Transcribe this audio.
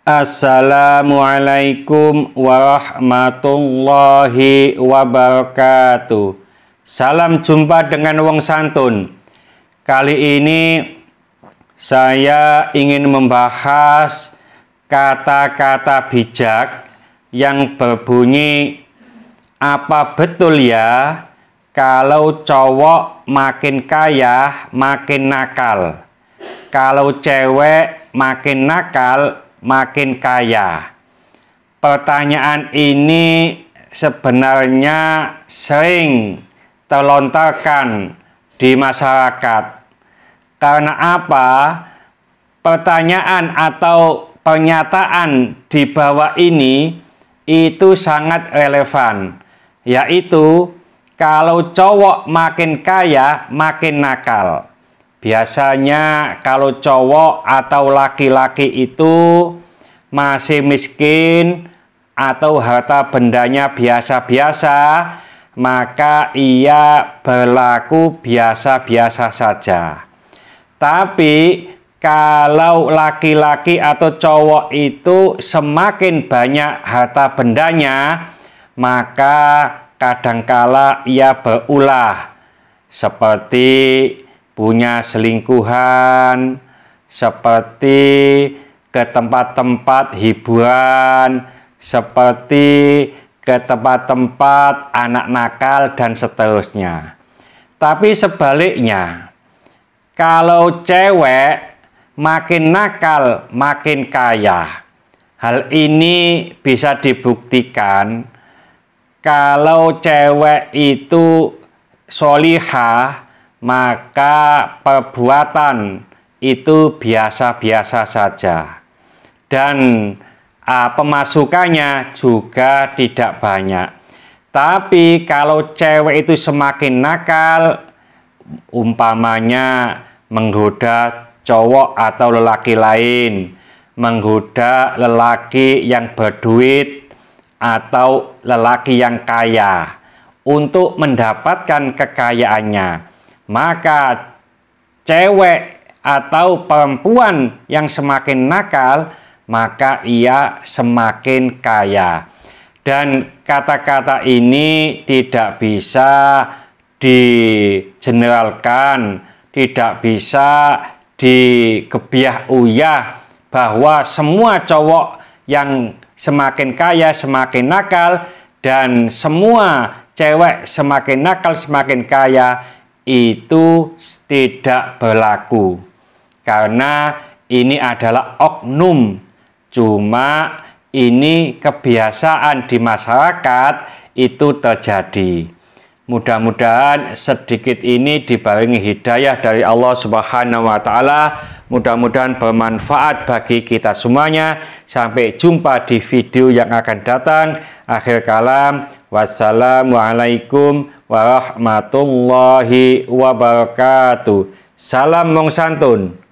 Assalamualaikum warahmatullahi wabarakatuh. Salam jumpa dengan Wong Santun. Kali ini saya ingin membahas kata-kata bijak yang berbunyi apa betul ya kalau cowok makin kaya makin nakal. Kalau cewek makin nakal makin kaya. Pertanyaan ini sebenarnya sering terlontarkan di masyarakat. Karena apa? Pertanyaan atau pernyataan di bawah ini itu sangat relevan, yaitu kalau cowok makin kaya, makin nakal. Biasanya kalau cowok atau laki-laki itu masih miskin atau harta bendanya biasa-biasa, maka ia berlaku biasa-biasa saja. Tapi kalau laki-laki atau cowok itu semakin banyak harta bendanya, maka kadangkala ia berulah seperti punya selingkuhan seperti ke tempat-tempat hiburan seperti ke tempat-tempat anak nakal dan seterusnya. Tapi sebaliknya, kalau cewek makin nakal makin kaya. Hal ini bisa dibuktikan kalau cewek itu solihah maka perbuatan itu biasa-biasa saja dan uh, pemasukannya juga tidak banyak. Tapi kalau cewek itu semakin nakal, umpamanya menggoda cowok atau lelaki lain, menggoda lelaki yang berduit atau lelaki yang kaya untuk mendapatkan kekayaannya maka cewek atau perempuan yang semakin nakal, maka ia semakin kaya. Dan kata-kata ini tidak bisa digeneralkan, tidak bisa dikebiah uyah bahwa semua cowok yang semakin kaya semakin nakal dan semua cewek semakin nakal semakin kaya itu tidak berlaku karena ini adalah oknum cuma ini kebiasaan di masyarakat itu terjadi mudah-mudahan sedikit ini dibarengi hidayah dari Allah Subhanahu wa taala Mudah-mudahan bermanfaat bagi kita semuanya. Sampai jumpa di video yang akan datang. Akhir kalam, wassalamualaikum warahmatullahi wabarakatuh. Salam mong santun.